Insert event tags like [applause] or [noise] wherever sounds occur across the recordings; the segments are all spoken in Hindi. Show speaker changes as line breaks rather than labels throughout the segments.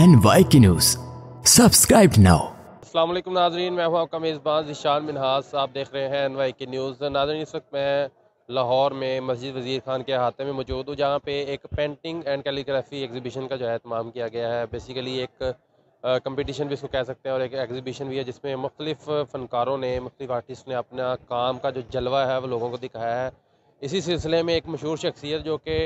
एन वाई की न्यूज सब्सक्राइब नाउ
असलम नाजरीन मैं हूँ आपका मेज़बान जिशान मिनहास आप देख रहे हैं एन वाई की न्यूज़ नाजरीन इस वक्त मैं लाहौर में मस्जिद वज़ीर खान के अहाते में मौजूद हूँ जहाँ पे एक पेंटिंग एंड कैलीग्राफी एग्जीबिशन का जो है अहतमाम किया गया है बेसिकली एक कंपटीशन भी इसको कह सकते हैं और एक एग्जीबिशन भी है जिसमें मुख्तलिफ फ़नकारों ने मुख्तलिफ आर्टिस्ट ने अपना काम का जो जलवा है वो लोगों को दिखाया है इसी सिलसिले में एक मशहूर शख्सियत जो कि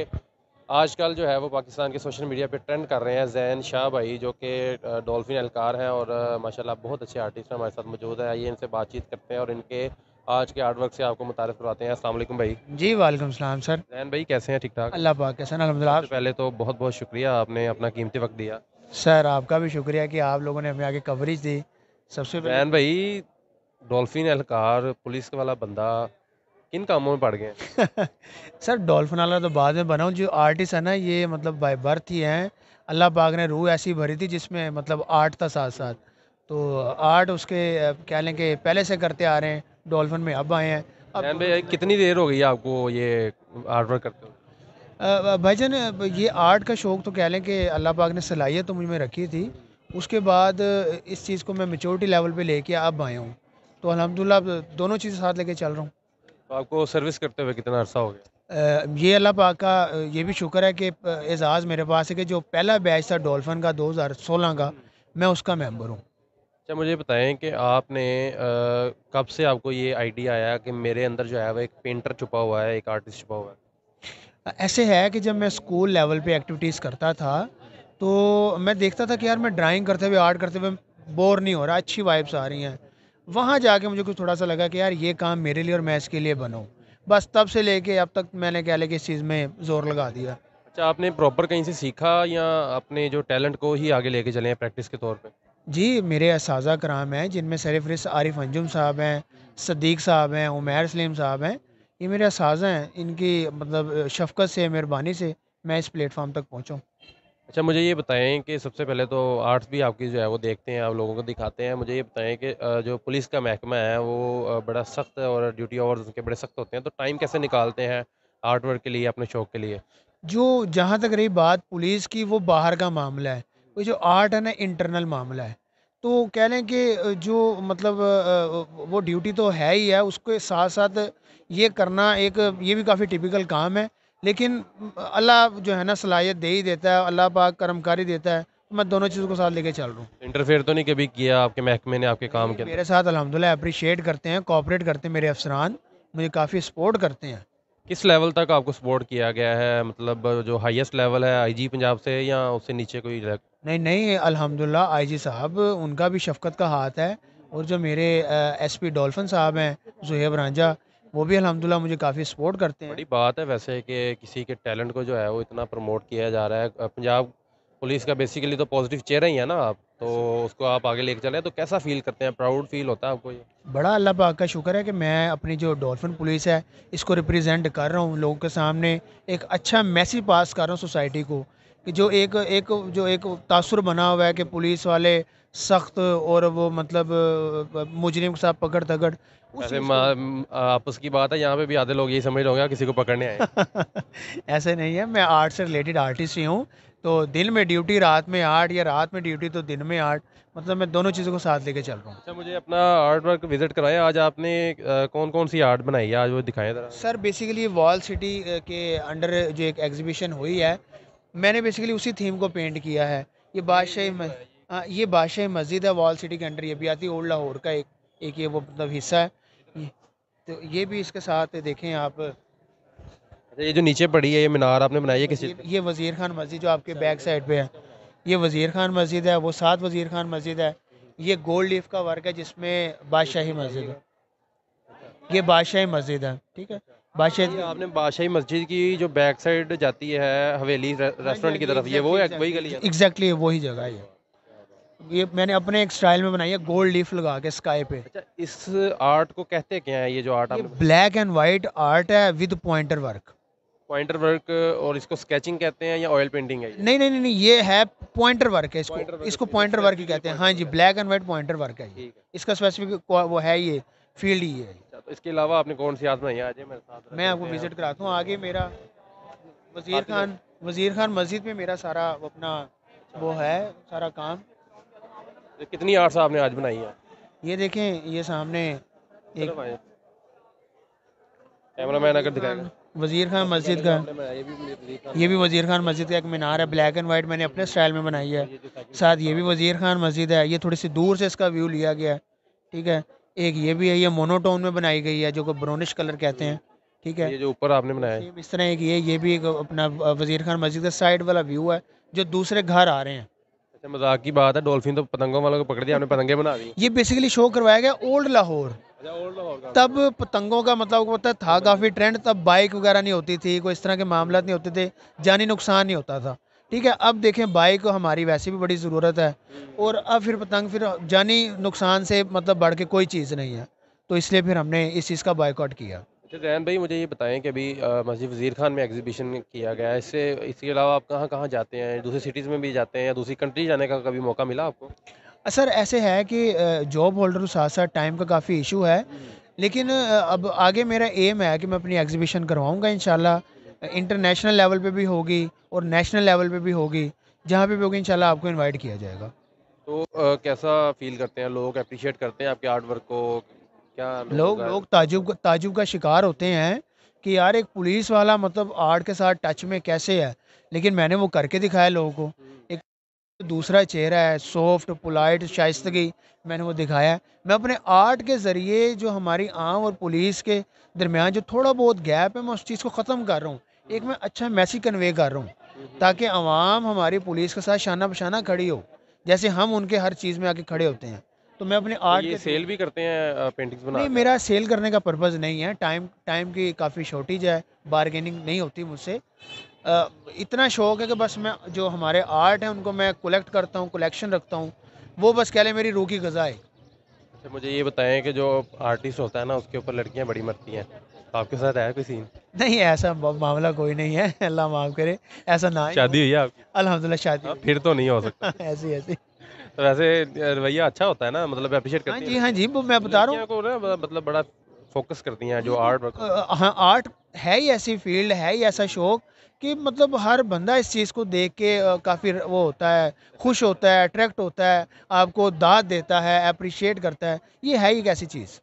आजकल जो है वो पाकिस्तान के सोशल मीडिया पे ट्रेंड कर रहे हैं जैन शाह भाई जो कि डॉल्फिन एहलकार हैं और माशाल्लाह बहुत अच्छे आर्टिस्ट हमारे साथ मौजूद है आइए इनसे बातचीत करते हैं और इनके आज के आर्ट वर्क से आपको मुतारफ करवाते हैं असलम भाई
जी वालेकुम सलाम सर जैन भाई कैसे हैं ठीक ठाक अल्लाह पाक कैसे अलहमदिल्ला पहले तो
बहुत बहुत शुक्रिया आपने अपना कीमती वक्त दिया
सर आपका भी शुक्रिया कि आप लोगों ने हमें आगे कवरेज दी सबसे जैन
भाई डॉल्फिन एहलकार पुलिस वाला बंदा इन कामों में पड़ गए
[laughs] सर डॉल्फिन आला तो बाद में बनाऊँ जो आर्टिस्ट है ना ये मतलब बाई बर्थ ही हैं अल्लाह पाक ने रूह ऐसी भरी थी जिसमें मतलब आर्ट था साथ साथ तो आर्ट उसके कह लें कि पहले से करते आ रहे हैं डॉल्फिन में अब आए हैं
अब कितनी देर हो गई है आपको ये आर्ट वर्क
करते भाई जान ये आर्ट का शौक़ तो कह लें कि अल्लाह पाक ने सलाहियत तो मुझ में रखी थी उसके बाद इस चीज़ को मैं मेचोरिटी लेवल पे लेके अब आया हूँ तो अलहमदिल्ला दोनों चीज़ें साथ लेके चल रहा हूँ
तो आपको सर्विस करते हुए कितना अर्सा हो
गया ये अल्लाह पाक का ये भी शुक्र है कि एजाज़ मेरे पास है कि जो पहला बैच था डॉल्फिन का 2016 का हम्म। मैं उसका मेंबर हूँ
अच्छा मुझे बताएं कि आपने कब से आपको ये आइडिया आया कि मेरे अंदर जो है वो एक पेंटर छुपा हुआ है एक आर्टिस्ट छुपा हुआ
है ऐसे है कि जब मैं स्कूल लेवल पे एक्टिविटीज़ करता था तो मैं देखता था कि यार मैं ड्राइंग करते हुए आर्ट करते हुए बोर नहीं हो रहा अच्छी वाइब्स आ रही हैं वहाँ जाके मुझे कुछ थोड़ा सा लगा कि यार ये काम मेरे लिए और मैच के लिए बनो बस तब से लेके अब तक मैंने क्या लगे इस चीज़ में ज़ोर लगा दिया
अच्छा आपने प्रॉपर कहीं से सीखा या अपने जो टैलेंट को ही आगे लेके चले हैं प्रैक्टिस के तौर पे
जी मेरे असाजा कराम हैं जिनमें सरफरिस आरिफ अंजुम साहब हैं सदीक साहब हैं उमैर सलीम साहब हैं ये मेरे इस हैं इनकी मतलब शफकत से मेहरबानी से मैं इस प्लेटफॉर्म तक पहुँचूँ
अच्छा मुझे ये बताएं कि सबसे पहले तो आर्ट्स भी आपकी जो है वो देखते हैं, आप लोगों को दिखाते हैं। मुझे ये बताएं कि जो पुलिस का महकमा है वो बड़ा सख्त और ड्यूटी आवर्स उनके बड़े सख्त होते हैं, तो टाइम कैसे निकालते हैं आर्ट वर्क के लिए, अपने शौक के लिए?
जो जहाँ तक रही बात पुलिस की वो बाहर का मामला है। वो जो आर्ट है ना इंटरनल मामला है। तो कह लें कि जो मतलब वो ड्यूटी तो है ही है उसके साथ-साथ ये करना एक ये भी काफ़ी टिपिकल काम है। लेकिन अल्लाह जो है ना सलाहियत दे ही देता है अल्लाह पाक कर्मकारी देता है तो मैं दोनों चीज़ों को साथ लेके चल रहा हूँ
इंटरफेयर तो नहीं कभी किया आपके महकमे ने आपके काम किया मेरे
साथ अलहमदिल्ला अप्रिशिएट करते हैं कॉपरेट करते हैं मेरे अफसरान मुझे काफ़ी सपोर्ट करते हैं
किस लेवल तक आपको सपोर्ट किया गया है मतलब जो हाईएस्ट लेवल है आईजी पंजाब से या उससे नीचे कोई नहीं
नहीं अल्हम्दुलिल्लाह आईजी साहब उनका भी शफकत का हाथ है और जो मेरे एसपी डॉल्फिन साहब हैं जुहेब रांझा वो भी अलहमदिल्ला मुझे काफ़ी सपोर्ट करते
हैं बड़ी बात है वैसे कि किसी के टैलेंट को जो है वो इतना प्रमोट किया जा रहा है पंजाब पुलिस का बेसिकली तो पॉजिटिव चेहरा ही है ना आप तो उसको आप आगे लेके चले तो कैसा फील करते हैं प्राउड फील होता है आपको ये
बड़ा अल्लाह पाक का शुक्र है कि मैं अपनी जो डॉल्फिन पुलिस है इसको रिप्रेजेंट कर रहा हूँ लोगों के सामने एक अच्छा मैसेज पास कर रहा हूँ सोसाइटी को कि जो एक एक जो एक तासर बना हुआ है कि पुलिस वाले सख्त और वो मतलब मुजरिम के साथ पकड़ तगड़
वैसे आपस की बात है यहाँ पे भी आधे लोग यही समझ लोगे किसी को पकड़ने आए [laughs]
ऐसे नहीं है मैं आर्ट से रिलेटेड आर्टिस्ट ही हूँ तो दिन में ड्यूटी रात में आर्ट या रात में ड्यूटी तो दिन में आर्ट मतलब मैं दोनों चीज़ों को साथ लेके चल रहा हूँ अच्छा मुझे
अपना आर्ट वर्क विजिट कराया आज आपने कौन कौन सी आर्ट बनाई है आज वो दिखाया जरा
सर बेसिकली वॉल सिटी के अंडर जो एक एग्जीबिशन हुई है मैंने बेसिकली उसी थीम को पेंट किया है ये बादशाह हाँ, ये बादशाह मस्जिद है वॉल सिटी के अंडर ये भी आती है ओल्ड लाहौर का एक एक ये वो मतलब हिस्सा है ये, तो ये भी इसके साथ देखें आप अच्छा, ये
जो नीचे पड़ी है ये मीनार आपने बनाई है किसी ये,
ये वज़ीर खान मस्जिद जो आपके बैक साइड पे है ये वज़ीर खान मस्जिद है वो सात वज़ीर खान मस्जिद है ये गोल्ड लीफ का वर्क है जिसमें बादशाही मस्जिद है ये बादशाही मस्जिद है ठीक है
बादशाह आपने बादशाही मस्जिद की जो बैक साइड जाती है हवेली रेस्टोरेंट हाँ की हाँ तरफ ये वो है वही गली एग्जैक्टली
वही जगह है ये मैंने अपने एक स्टाइल में बनाई है गोल्ड लीफ लगा के स्काई पे अच्छा
इस आर्ट को कहते क्या है ये जो आर्ट ये
ब्लैक एंड वाइट आर्ट है with pointer work
pointer work और इसको स्केचिंग कहते हैं या ऑयल पेंटिंग है ये?
नहीं नहीं नहीं ये है पॉइंटर वर्क है इसको वर्क इसको पॉइंटर वर्क ही कहते हैं हाँ जी black and white pointer work है इसका स्पेसिफिक वो है ये फील्ड ही है
अच्छा, तो इसके अलावा आपने कौन सी आजमाई बनाई आज मैं आपको विजिट
कराता हूँ आगे मेरा वजीर खान वजीर खान मस्जिद में मेरा सारा अपना वो है सारा काम कितनी आर्ट्स आपने आज बनाई है ये देखें ये सामने एक
मैन अगर दिखाएगा
वजीर खान मस्जिद
का ये भी
वजीर खान मस्जिद का एक मीनार है ब्लैक एंड वाइट मैंने अपने स्टाइल में बनाई है साथ ये भी वजीर खान मस्जिद है ये थोड़ी सी दूर से इसका व्यू लिया गया है ठीक है एक ये भी है ये मोनोटोन में बनाई गई है जो को ब्राउनिश कलर कहते हैं ठीक है ये जो ऊपर आपने बनाया इस तरह एक ये ये भी एक अपना वजीर खान मस्जिद का साइड वाला व्यू है जो दूसरे घर आ रहे हैं
मजाक की बात है डॉल्फिन तो पतंगों वालों को पकड़ दिया हमने पतंगे बना
दी ये बेसिकली शो करवाया गया ओल्ड अच्छा, लाहौर तब पतंगों का मतलब होता था काफ़ी ट्रेंड तब बाइक वगैरह नहीं होती थी कोई इस तरह के मामला नहीं होते थे जानी नुकसान नहीं होता था ठीक है अब देखें बाइक हमारी वैसे भी बड़ी ज़रूरत है और अब फिर पतंग फिर जानी नुकसान से मतलब बढ़ के कोई चीज़ नहीं है तो इसलिए फिर हमने इस चीज़ का बाइकआउट किया
जैन तो भाई मुझे ये बताएं कि अभी मस्जिद वज़ीर खान में एग्जीबिशन किया गया है इससे इसके अलावा आप कहाँ कहाँ जाते हैं दूसरी सिटीज़ में भी जाते हैं या दूसरी कंट्री जाने का कभी मौका मिला आपको
सर ऐसे है कि जॉब होल्डर साथ साथ टाइम का काफ़ी इशू है लेकिन अब आगे मेरा एम है कि मैं अपनी एग्जीबिशन करवाऊँगा इन इंटरनेशनल लेवल पर भी होगी और नेशनल लेवल पर भी होगी जहाँ पर भी होगी इन आपको इन्वाइट किया जाएगा
तो आ, कैसा फील करते हैं लोग अप्रिशिएट करते हैं आपके आर्ट वर्क को क्या लोग लोग
ताजुब ताजुब का शिकार होते हैं कि यार एक पुलिस वाला मतलब आर्ट के साथ टच में कैसे है लेकिन मैंने वो करके दिखाया लोगों को हम्म। एक दूसरा चेहरा है सॉफ्ट पोलाइट शाइस्तगी मैंने वो दिखाया मैं अपने आर्ट के ज़रिए जो हमारी आम और पुलिस के दरमियान जो थोड़ा बहुत गैप है मैं उस चीज़ को ख़त्म कर रहा हूँ एक हम्म। मैं अच्छा मैसेज कन्वे कर रहा हूँ हम्म। ताकि आवाम हमारी पुलिस के साथ शाना बशाना खड़ी हो जैसे हम उनके हर चीज़ में आके खड़े होते हैं
तो मैं अपने आर्ट तो ये सेल भी करते हैं पेंटिंग्स बना नहीं मेरा
सेल करने का पर्पज़ नहीं है टाइम टाइम की काफ़ी शॉर्टेज है बारगेनिंग नहीं होती मुझसे इतना शौक है कि बस मैं जो हमारे आर्ट है उनको मैं कलेक्ट करता हूँ कलेक्शन रखता हूँ वो बस कह लें मेरी रूह की गज़ा है
अच्छा मुझे ये बताएं कि जो आर्टिस्ट होता है ना उसके ऊपर लड़कियाँ बड़ी मरती हैं तो आपके साथ आया कोई सीन
नहीं ऐसा मामला कोई नहीं है [laughs] अल्लाह माफ करे ऐसा ना
शादी हुई है आपकी
अल्हम्दुलिल्लाह शादी हाँ,
फिर तो नहीं हो [laughs]
सकता ऐसी ऐसी
तो वैसे रवैया अच्छा होता है ना
मतलब अप्रिशिएट करती हैं हाँ जी हाँ जी वो मैं बता रहा हूँ
मतलब, मतलब बड़ा
फोकस करती हैं जो आर्ट वर्क हाँ आर्ट है ही ऐसी फील्ड है ही ऐसा शौक कि मतलब हर बंदा इस चीज़ को देख के काफ़ी वो होता है खुश होता है अट्रैक्ट होता है आपको दाद देता है अप्रिशिएट करता है ये है ही एक ऐसी चीज़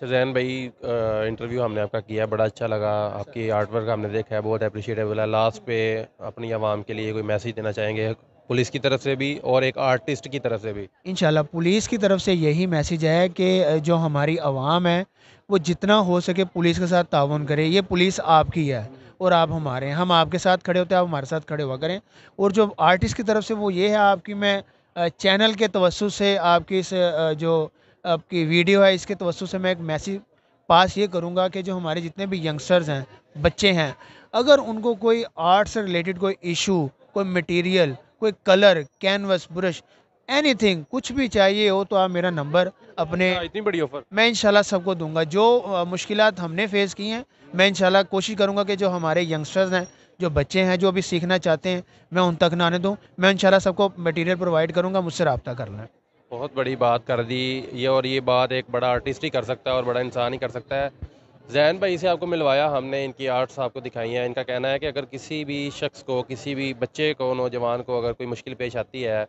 तो जैन भाई इंटरव्यू हमने आपका किया बड़ा अच्छा लगा आपकी आर्ट वर्क हमने देखा है बहुत अप्रिशिएटेबल है लास्ट पे अपनी आवाम के लिए कोई मैसेज देना चाहेंगे पुलिस की तरफ से भी और एक आर्टिस्ट की तरफ से भी
इन पुलिस की तरफ से यही मैसेज है कि जो हमारी आवाम है वो जितना हो सके पुलिस के साथ ताउन करे ये पुलिस आपकी है और आप हमारे हैं हम आपके साथ खड़े होते हैं आप हमारे साथ खड़े हुआ करें और जो आर्टिस्ट की तरफ से वो ये है आपकी मैं चैनल के तवसु से आपकी इस जो आपकी वीडियो है इसके तवसु से मैं एक मैसेज पास ये करूँगा कि जो हमारे जितने भी यंगस्टर्स हैं बच्चे हैं अगर उनको कोई आर्ट से रिलेटेड कोई इशू कोई मटेरियल कोई कलर कैनवस ब्रश एनीथिंग कुछ भी चाहिए हो तो आप मेरा नंबर अपने अच्छा, इतनी बड़ी ऑफर मैं इंशाल्लाह सबको दूंगा जो मुश्किल हमने फेस की हैं मैं इंशाल्लाह कोशिश करूंगा कि जो हमारे यंगस्टर्स हैं जो बच्चे हैं जो अभी सीखना चाहते हैं मैं उन तक ना आने दूँ मैं इंशाल्लाह सबको मटेरियल प्रोवाइड करूँगा मुझसे रबता कर लें
बहुत बड़ी बात कर दी ये और ये बात एक बड़ा आर्टिस्ट ही कर सकता है और बड़ा इंसान ही कर सकता है जैन भाई से आपको मिलवाया हमने इनकी आर्ट्स आपको दिखाई हैं इनका कहना है कि अगर किसी भी शख्स को किसी भी बच्चे को नौजवान को अगर कोई मुश्किल पेश आती है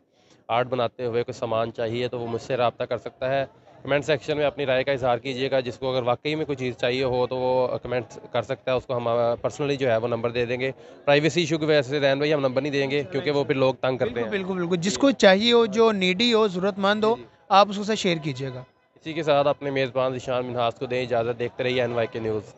आर्ट बनाते हुए कोई सामान चाहिए तो वो मुझसे रबता कर सकता है कमेंट सेक्शन में अपनी राय का इजहार कीजिएगा जिसको अगर वाकई में कोई चीज़ चाहिए हो तो वो कमेंट कर सकता है उसको हम पर्सनली जो है वो नंबर दे देंगे प्राइवेसी इशू की वजह से रहन भाई हम नंबर नहीं देंगे क्योंकि वो फिर लोग तंग करते हैं
बिल्कुल बिल्कुल जिसको चाहिए हो जो नीडी हो ज़रूरतमंद हो आप उसको साथ शेयर कीजिएगा
इसी के साथ अपने मेज़बान ईशान मिनहास को दें इजाज़त देखते रहिए एन के न्यूज़